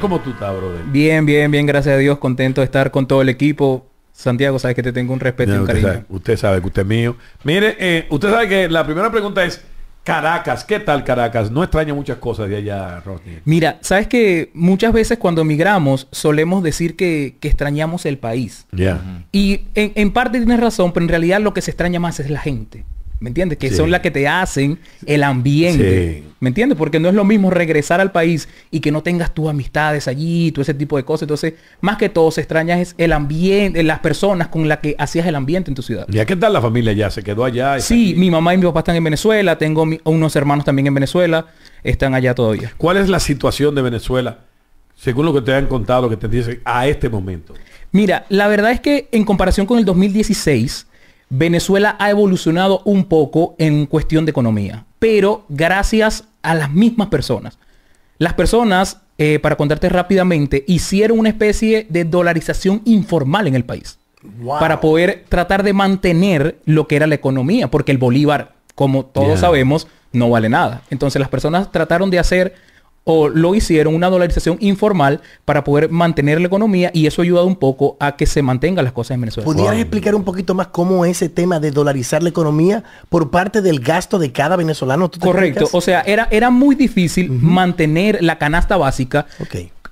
¿Cómo tú estás, brother? Bien, bien, bien, gracias a Dios, contento de estar con todo el equipo. Santiago, sabes que te tengo un respeto y un cariño. usted sabe, que usted mío. Mire, eh, usted sabe que la primera pregunta es Caracas. ¿Qué tal Caracas? No extraña muchas cosas de allá, Rodney. Mira, sabes que muchas veces cuando emigramos solemos decir que, extrañamos el país. Ya. Y en, en parte tienes razón, pero en realidad lo que se extraña más es la gente. ¿Me entiendes? Que son las que te hacen el ambiente. ¿Me entiendes? Porque no es lo mismo regresar al país y que no tengas tus amistades allí, todo ese tipo de cosas. Entonces, más que todo, se extraña es el ambiente, las personas con las que hacías el ambiente en tu ciudad. ¿Y a qué tal la familia ya? ¿Se quedó allá? Sí, mi mamá y mi papá están en Venezuela. Tengo unos hermanos también en Venezuela. Están allá todavía. ¿Cuál es la situación de Venezuela? Según lo que te han contado, que te dicen a este momento. Mira, la verdad es que en comparación con el 2016 Venezuela ha evolucionado un poco en cuestión de economía, pero gracias a las mismas personas. Las personas, eh, para contarte rápidamente, hicieron una especie de dolarización informal en el país. Para poder tratar de mantener lo que era la economía, porque el bolívar, como todos sabemos, no vale nada. Entonces las personas trataron de hacer o lo hicieron una dolarización informal para poder mantener la economía y eso ha ayudado un poco a que se mantengan las cosas en Venezuela. ¿Podrías explicar un poquito más cómo ese tema de dolarizar la economía por parte del gasto de cada venezolano? Correcto, o sea, era, era muy difícil mantener la canasta básica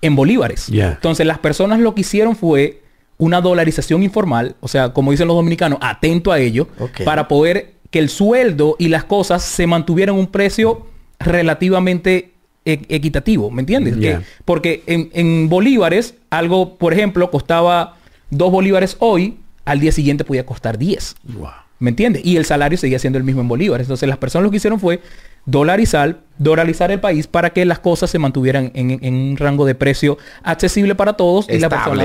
en bolívares. Entonces las personas lo que hicieron fue una dolarización informal, o sea, como dicen los dominicanos, atento a ello, para poder que el sueldo y las cosas se mantuvieran un precio relativamente e-, equitativo, ¿me entiendes? porque en, bolívares, algo, por ejemplo, costaba dos bolívares hoy, al día siguiente podía costar 10. ¿Me entiendes? Y el salario seguía siendo el mismo en bolívares. Entonces las personas lo que hicieron fue dolarizar, dolarizar el país para que las cosas se mantuvieran en, un rango de precio accesible para todos y la persona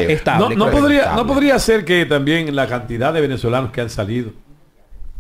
No, podría, no podría ser que también la cantidad de venezolanos que han salido,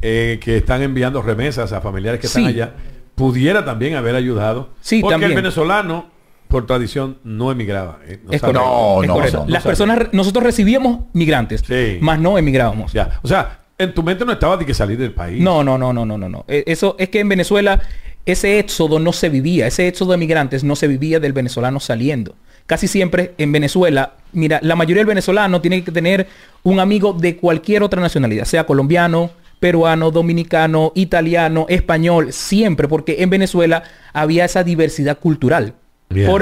eh, que están enviando remesas a familiares que están allá, pudiera también haber ayudado. Sí, porque también. el venezolano, por tradición, no emigraba. ¿eh? no, no, no, Las personas, nosotros recibíamos migrantes, más no emigrábamos. Ya. O sea, en tu mente no estaba de que salir del país. No, no, no, no, no, no. E, eso es que en Venezuela ese éxodo no se vivía, ese éxodo de migrantes no se vivía del venezolano saliendo. Casi siempre en Venezuela, mira, la mayoría del venezolano tiene que tener un amigo de cualquier otra nacionalidad, sea colombiano, peruano, dominicano, italiano, español, siempre, porque en Venezuela había esa diversidad cultural.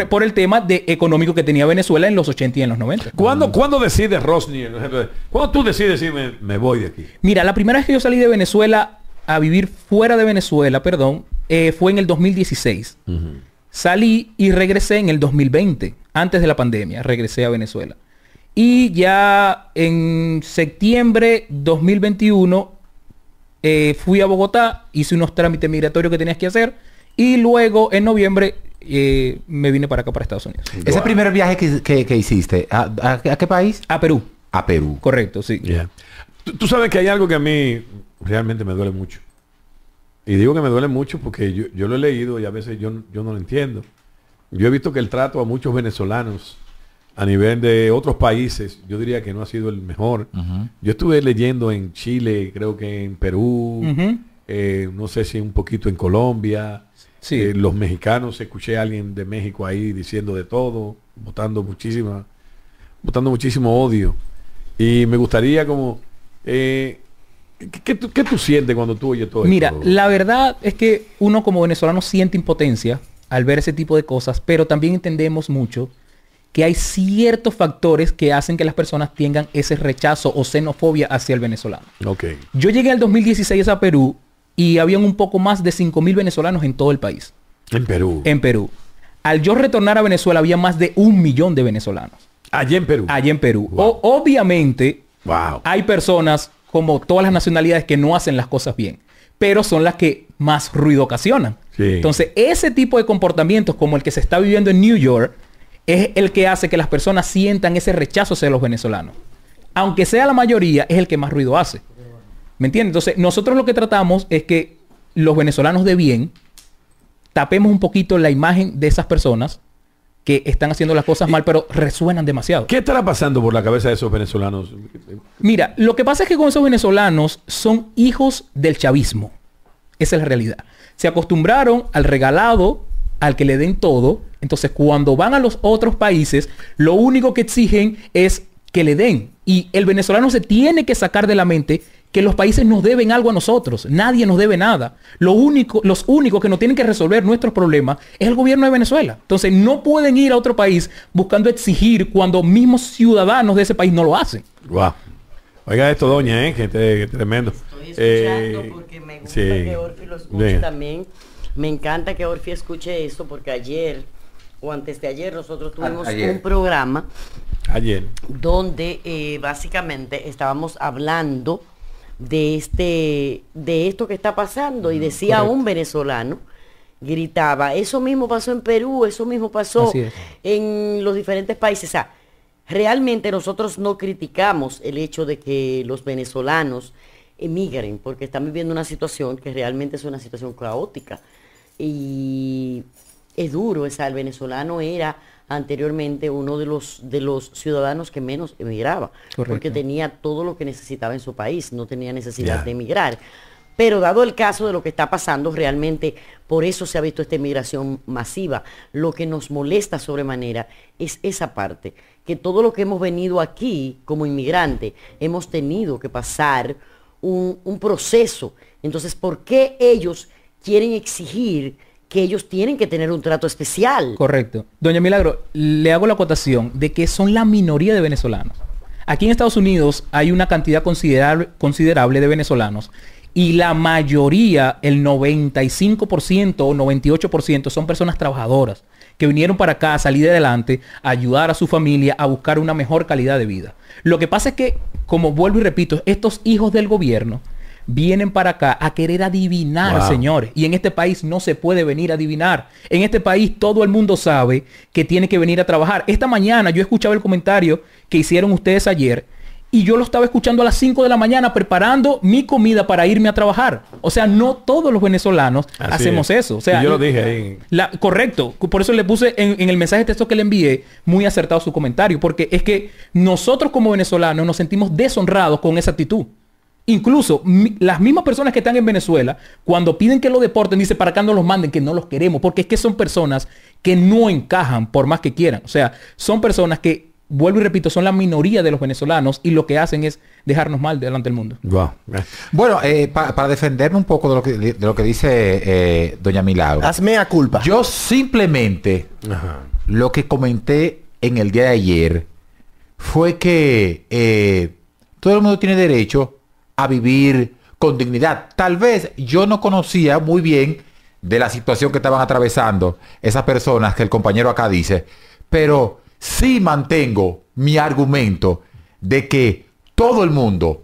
Por, el tema de económico que tenía Venezuela en los 80 y en los 90. ¿Cuándo, ¿cuándo decides, Rosny? ¿Cuándo tú decides decirme, me, voy de aquí? Mira, la primera vez que yo salí de Venezuela a vivir fuera de Venezuela, perdón, eh, fue en el 2016. Salí y regresé en el 2020, antes de la pandemia, regresé a Venezuela. Y ya en septiembre 2021 eh, fui a Bogotá, hice unos trámites migratorios que tenías que hacer y luego en noviembre eh, me vine para acá, para Estados Unidos. Ese primer viaje que, hiciste, ¿a, qué país? A Perú. A Perú. Correcto, sí. Tú, sabes que hay algo que a mí realmente me duele mucho. Y digo que me duele mucho porque yo, lo he leído y a veces yo, yo no lo entiendo. Yo he visto que el trato a muchos venezolanos a nivel de otros países, yo diría que no ha sido el mejor. Yo estuve leyendo en Chile, creo que en Perú, eh, no sé si un poquito en Colombia. Sí. Eh, los mexicanos, escuché a alguien de México ahí diciendo de todo, votando muchísima, votando muchísimo odio. Y me gustaría como eh, ¿Qué, tú, sientes cuando tú oyes todo Mira, Mira, la verdad es que uno como venezolano siente impotencia al ver ese tipo de cosas, pero también entendemos mucho que hay ciertos factores que hacen que las personas tengan ese rechazo o xenofobia hacia el venezolano. Okay. Yo llegué al 2016 a Perú y había un poco más de 5.000 venezolanos en todo el país. En Perú. En Perú. Al yo retornar a Venezuela había más de un millón de venezolanos. Allí en Perú. Allí en Perú. obviamente, hay personas como todas las nacionalidades que no hacen las cosas bien, pero son las que más ruido ocasionan. Entonces, ese tipo de comportamientos como el que se está viviendo en New York, es el que hace que las personas sientan ese rechazo hacia los venezolanos. Aunque sea la mayoría, es el que más ruido hace. ¿Me entiendes? Entonces, nosotros lo que tratamos es que los venezolanos de bien tapemos un poquito la imagen de esas personas que están haciendo las cosas mal, pero resuenan demasiado. ¿Qué estará pasando por la cabeza de esos venezolanos? Mira, lo que pasa es que con esos venezolanos son hijos del chavismo. Esa es la realidad. Se acostumbraron al regalado, al que le den todo, entonces, cuando van a los otros países, lo único que exigen es que le den. Y el venezolano se tiene que sacar de la mente que los países nos deben algo a nosotros. Nadie nos debe nada. Lo único, los únicos que nos tienen que resolver nuestros problemas es el gobierno de Venezuela. Entonces, no pueden ir a otro país buscando exigir cuando mismos ciudadanos de ese país no lo hacen. Oiga esto, doña, ¿eh? que, tremendo. Estoy escuchando eh, porque me gusta que Orfi lo escuche también. Me encanta que Orfi escuche esto porque ayer o antes de ayer nosotros ah, tuvimos un programa ayer donde eh, básicamente estábamos hablando de este de esto que está pasando y decía un venezolano gritaba eso mismo pasó en Perú eso mismo pasó en los diferentes países o sea, realmente nosotros no criticamos el hecho de que los venezolanos emigren porque están viviendo una situación que realmente es una situación caótica y es duro. el venezolano era anteriormente uno de los, de los ciudadanos que menos emigraba, porque tenía todo lo que necesitaba en su país, no tenía necesidad de emigrar. Pero dado el caso de lo que está pasando, realmente por eso se ha visto esta emigración masiva. Lo que nos molesta sobremanera es esa parte, que todo lo que hemos venido aquí como inmigrante, hemos tenido que pasar un proceso. Entonces, ¿por qué ellos quieren exigir que ellos tienen que tener un trato especial. Correcto. Doña Milagro, le hago la acotación de que son la minoría de venezolanos. Aquí en Estados Unidos hay una cantidad considerable, considerable de venezolanos y la mayoría, el 95% o 98% son personas trabajadoras que vinieron para acá a salir adelante, a ayudar a su familia, a buscar una mejor calidad de vida. Lo que pasa es que, como vuelvo y repito, estos hijos del gobierno vienen para acá a querer adivinar, señores. Y en este país no se puede venir a adivinar. En este país todo el mundo sabe que tiene que venir a trabajar. Esta mañana yo escuchaba el comentario que hicieron ustedes ayer y yo lo estaba escuchando a las 5 de la mañana preparando mi comida para irme a trabajar. O sea, no todos los venezolanos hacemos eso. O sea, yo lo dije ahí. La, correcto. Por eso le puse en, en, el mensaje de texto que le envié muy acertado su comentario. Porque es que nosotros como venezolanos nos sentimos deshonrados con esa actitud. Incluso las mismas personas que están en Venezuela, cuando piden que lo deporten, dice, para acá no los manden, que no los queremos, porque es que son personas que no encajan por más que quieran. O sea, son personas que, vuelvo y repito, son la minoría de los venezolanos y lo que hacen es dejarnos mal delante del mundo. Bueno, eh, para defenderme un poco de lo que, de lo que dice eh, doña Milagro. Hazme a culpa. Yo simplemente lo que comenté en el día de ayer fue que eh, todo el mundo tiene derecho a vivir con dignidad. Tal vez yo no conocía muy bien de la situación que estaban atravesando esas personas que el compañero acá dice, pero sí mantengo mi argumento de que todo el mundo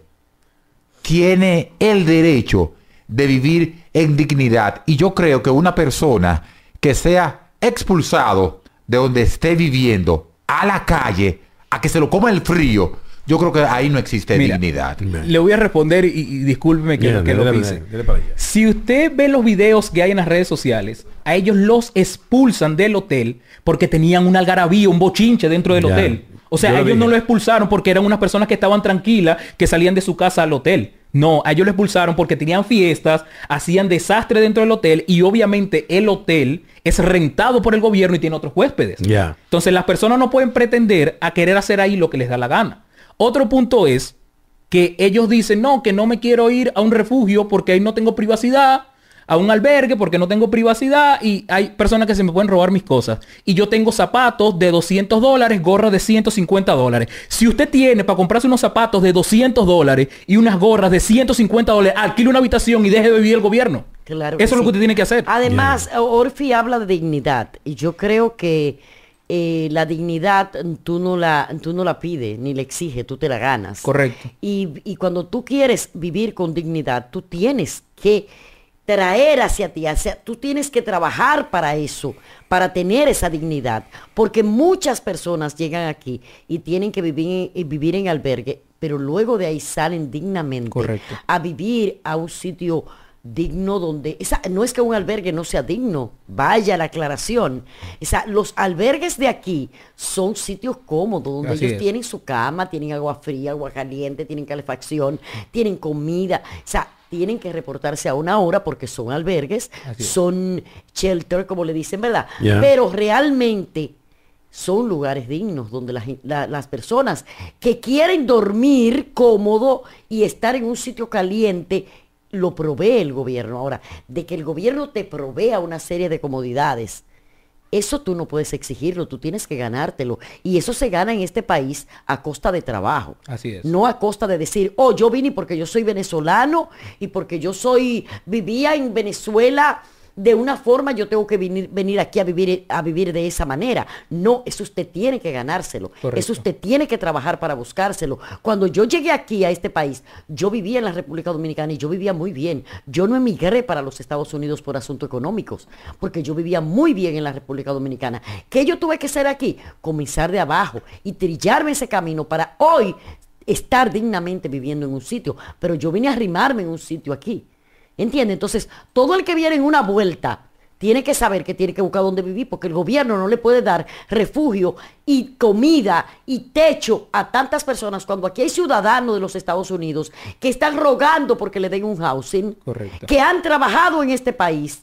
tiene el derecho de vivir en dignidad. Y yo creo que una persona que sea expulsado de donde esté viviendo a la calle, a que se lo coma el frío, yo creo que ahí no existe dignidad. Le voy a responder y, discúlpeme que, lo dice. Si usted ve los videos que hay en las redes sociales, a ellos los expulsan del hotel porque tenían un algarabía, un bochinche dentro del hotel. O sea, ellos no lo expulsaron porque eran unas personas que estaban tranquilas, que salían de su casa al hotel. No, a ellos lo expulsaron porque tenían fiestas, hacían desastre dentro del hotel y obviamente el hotel es rentado por el gobierno y tiene otros huéspedes. Entonces las personas no pueden pretender a querer hacer ahí lo que les da la gana. Otro punto es que ellos dicen, no, que no me quiero ir a un refugio porque ahí no tengo privacidad, a un albergue porque no tengo privacidad y hay personas que se me pueden robar mis cosas. Y yo tengo zapatos de 200 dólares, gorras de 150 dólares. Si usted tiene para comprarse unos zapatos de 200 dólares y unas gorras de 150 dólares, alquile una habitación y deje de vivir el gobierno. Claro Eso es lo que usted tiene que hacer. Además, Orfi habla de dignidad y yo creo que eh, la dignidad mm, tú no la, no la pides ni la exiges, tú te la ganas. Correcto. Y, cuando tú quieres vivir con dignidad, tú tienes que traer hacia ti, hacia, tú tienes que trabajar para eso, para tener esa dignidad, porque muchas personas llegan aquí y tienen que vivir, eh, en albergue, pero luego de ahí salen dignamente a vivir a un sitio digno donde, esa, no es que un albergue no sea digno, vaya la aclaración. Esa, los albergues de aquí son sitios cómodos, donde ellos tienen su cama, tienen agua fría, agua caliente, tienen calefacción, tienen comida. O sea, tienen que reportarse a una hora porque son albergues, son shelter, como le dicen, ¿verdad? Pero realmente son lugares dignos donde las personas que quieren dormir cómodo y estar en un sitio caliente lo provee el gobierno. Ahora, de que el gobierno te provea una serie de comodidades, eso tú no puedes exigirlo, tú tienes que ganártelo. Y eso se gana en este país a costa de trabajo. Así es. No a costa de decir, oh, yo vine porque yo soy venezolano y porque yo soy, vivía en Venezuela de una forma yo tengo que venir, aquí a vivir, a vivir de esa manera. No, eso usted tiene que ganárselo. Eso usted tiene que trabajar para buscárselo. Cuando yo llegué aquí a este país, yo vivía en la República Dominicana y yo vivía muy bien. Yo no emigré para los Estados Unidos por asuntos económicos, porque yo vivía muy bien en la República Dominicana. ¿Qué yo tuve que hacer aquí? Comenzar de abajo y trillarme ese camino para hoy estar dignamente viviendo en un sitio. Pero yo vine a arrimarme en un sitio aquí. ¿Entiende? Entonces, todo el que viene en una vuelta tiene que saber que tiene que buscar dónde vivir, porque el gobierno no le puede dar refugio y comida y techo a tantas personas cuando aquí hay ciudadanos de los Estados Unidos que están rogando porque le den un housing, que han trabajado en este país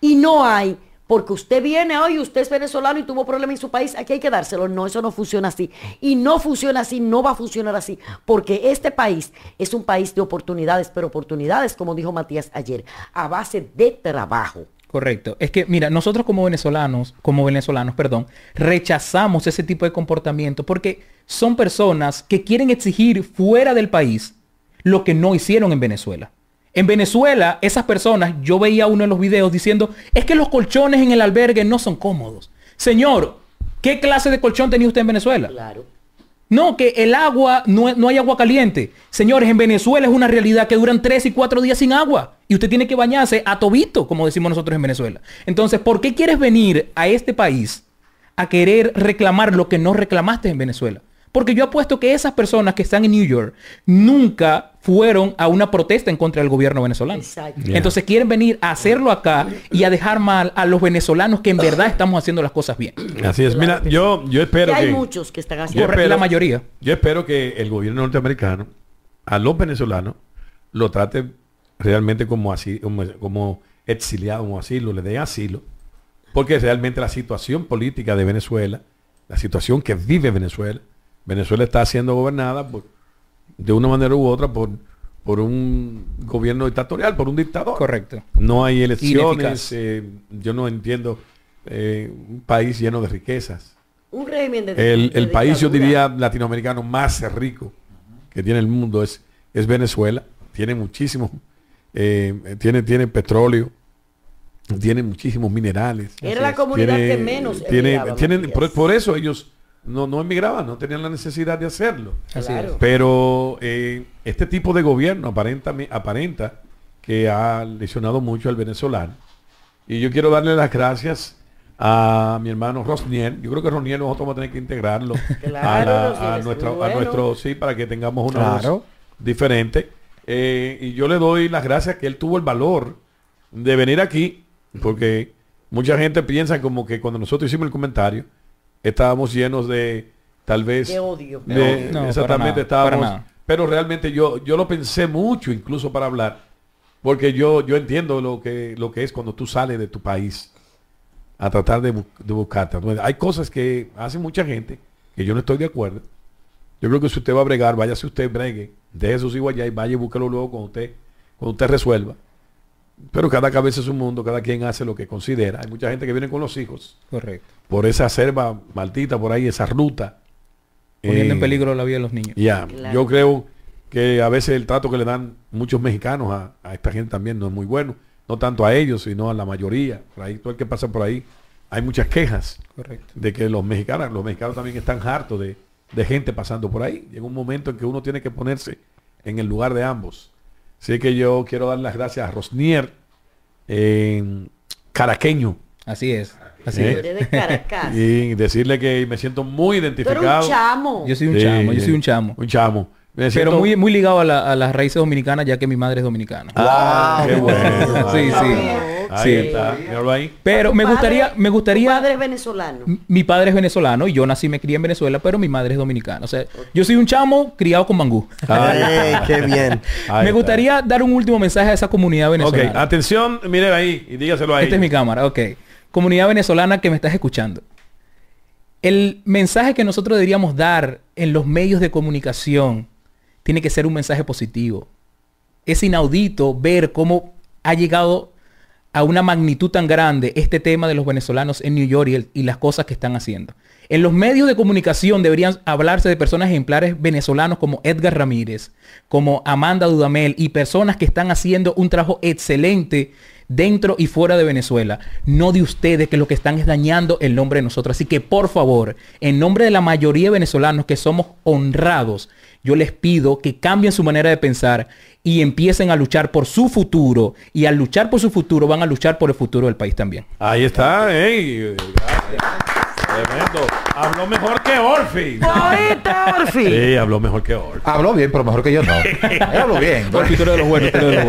y no hay porque usted viene hoy, usted es venezolano y tuvo problemas en su país, aquí hay que dárselo. No, eso no funciona así. Y no funciona así, no va a funcionar así, porque este país es un país de oportunidades, pero oportunidades, como dijo Matías ayer, a base de trabajo. Correcto. Es que, mira, nosotros como venezolanos, como venezolanos, perdón, rechazamos ese tipo de comportamiento porque son personas que quieren exigir fuera del país lo que no hicieron en Venezuela. En Venezuela, esas personas, yo veía uno de los videos diciendo, es que los colchones en el albergue no son cómodos. Señor, ¿qué clase de colchón tenía usted en Venezuela? Claro. No, que el agua, no, no hay agua caliente. Señores, en Venezuela es una realidad que duran tres y cuatro días sin agua. Y usted tiene que bañarse a tobito, como decimos nosotros en Venezuela. Entonces, ¿por qué quieres venir a este país a querer reclamar lo que no reclamaste en Venezuela? Porque yo apuesto que esas personas que están en New York nunca fueron a una protesta en contra del gobierno venezolano. Entonces quieren venir a hacerlo acá y a dejar mal a los venezolanos que en verdad estamos haciendo las cosas bien. Así es. Mira, yo, espero que... Hay muchos que están haciendo. la mayoría. Yo espero que el gobierno norteamericano a los venezolanos lo trate realmente como así, como, como exiliado, como asilo, le dé asilo. Porque realmente la situación política de Venezuela, la situación que vive Venezuela, Venezuela está siendo gobernada por, de una manera u otra por, por un gobierno dictatorial, por un dictador. Correcto. No hay elecciones, eh, yo no entiendo eh, un país lleno de riquezas. Un régimen de, El, país, yo diría, latinoamericano más rico que tiene el mundo es, es Venezuela. Tiene muchísimo, eh, tiene, tiene petróleo, tiene muchísimos minerales. Era la comunidad que menos. por, eso ellos no, no emigraban, no tenían la necesidad de hacerlo. Pero eh, este tipo de gobierno aparenta, aparenta que ha lesionado mucho al venezolano. Y yo quiero darle las gracias a mi hermano Rosniel. Yo creo que Rosniel nosotros vamos a tener que integrarlo a, a, nuestro, sí, para que tengamos una diferente. Eh, y yo le doy las gracias que él tuvo el valor de venir aquí, porque mucha gente piensa como que cuando nosotros hicimos el comentario, estábamos llenos de tal vez de odio. exactamente estábamos, pero realmente yo yo lo pensé mucho incluso para hablar, porque yo yo entiendo lo que lo que es cuando tú sales de tu país a tratar de, de buscarte. Hay cosas que hace mucha gente que yo no estoy de acuerdo. Yo creo que si usted va a bregar, váyase usted bregue, de esos hijos allá y vaya y búsquelo luego cuando usted cuando usted resuelva. Pero cada cabeza es un mundo, cada quien hace lo que considera. Hay mucha gente que viene con los hijos. Correcto. Por esa selva maldita por ahí, esa ruta. Poniendo en eh, peligro la vida de los niños. Ya, yo creo que a veces el trato que le dan muchos mexicanos a, esta gente también no es muy bueno. No tanto a ellos, sino a la mayoría. Por ahí, todo el que pasa por ahí, hay muchas quejas Correcto. de que los mexicanos, los mexicanos también están hartos de, de gente pasando por ahí. Llega un momento en que uno tiene que ponerse en el lugar de ambos. Así que yo quiero dar las gracias a Rosnier, caraqueño. Así es. Así ¿Eh? es. De Caracas. Y decirle que me siento muy identificado. Pero un chamo. Yo soy un chamo, yo soy un chamo. Un chamo. Pero muy, muy ligado a, las raíces dominicanas, ya que mi madre es dominicana. Ah, sí, sí. Ahí está. Pero me gustaría... Me gustaría... padre venezolano? Mi padre es venezolano y yo nací y me crié en Venezuela, pero mi madre es dominicana. O sea, yo soy un chamo criado con mangú. ¡Ay, qué bien! me gustaría dar un último mensaje a esa comunidad venezolana. Ok, atención, miren ahí y dígaselo ahí. Esta es mi cámara, ok. Comunidad venezolana que me estás escuchando. El mensaje que nosotros deberíamos dar en los medios de comunicación tiene que ser un mensaje positivo. Es inaudito ver cómo ha llegado a una magnitud tan grande este tema de los venezolanos en New York y, las cosas que están haciendo. En los medios de comunicación deberían hablarse de personas ejemplares venezolanos como Edgar Ramírez, como Amanda Dudamel y personas que están haciendo un trabajo excelente dentro y fuera de Venezuela, no de ustedes que lo que están es dañando el nombre de nosotros. Así que por favor, en nombre de la mayoría de venezolanos que somos honrados yo les pido que cambien su manera de pensar y empiecen a luchar por su futuro. Y al luchar por su futuro van a luchar por el futuro del país también. Ahí está, ¿eh? Habló mejor que Orfi. Orfi? Sí, habló mejor que Orfi. Habló bien, pero mejor que yo no. habló bien. Orfi, tú eres de los buenos, tú de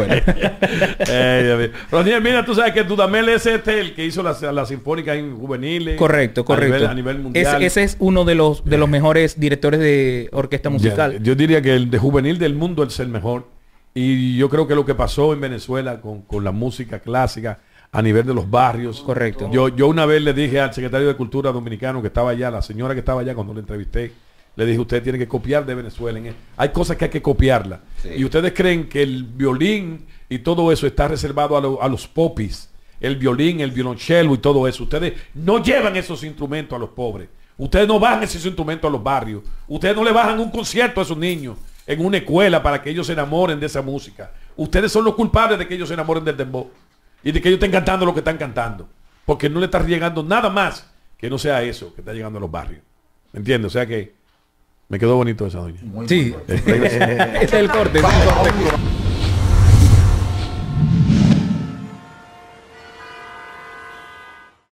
buenos. mira, tú sabes que Dudamel es este el que hizo la, sinfónica en juveniles. Correcto, correcto. A nivel, mundial. ese es uno de los, de los mejores directores de orquesta musical. Yo diría que el de juvenil del mundo es el mejor. Y yo creo que lo que pasó en Venezuela con, con la música clásica a nivel de los barrios. Correcto. Yo, yo una vez le dije al secretario de Cultura dominicano que estaba allá, la señora que estaba allá cuando le entrevisté, le dije, usted tiene que copiar de Venezuela. Hay cosas que hay que copiarla. Y ustedes creen que el violín y todo eso está reservado a, los popis. El violín, el violonchelo y todo eso. Ustedes no llevan esos instrumentos a los pobres. Ustedes no bajan esos instrumentos a los barrios. Ustedes no le bajan un concierto a sus niños en una escuela para que ellos se enamoren de esa música. Ustedes son los culpables de que ellos se enamoren del dembow y de que ellos estén cantando lo que están cantando. Porque no le está llegando nada más que no sea eso que está llegando a los barrios. ¿Me entiendes? O sea que me quedó bonito esa doña. sí, este es el corte.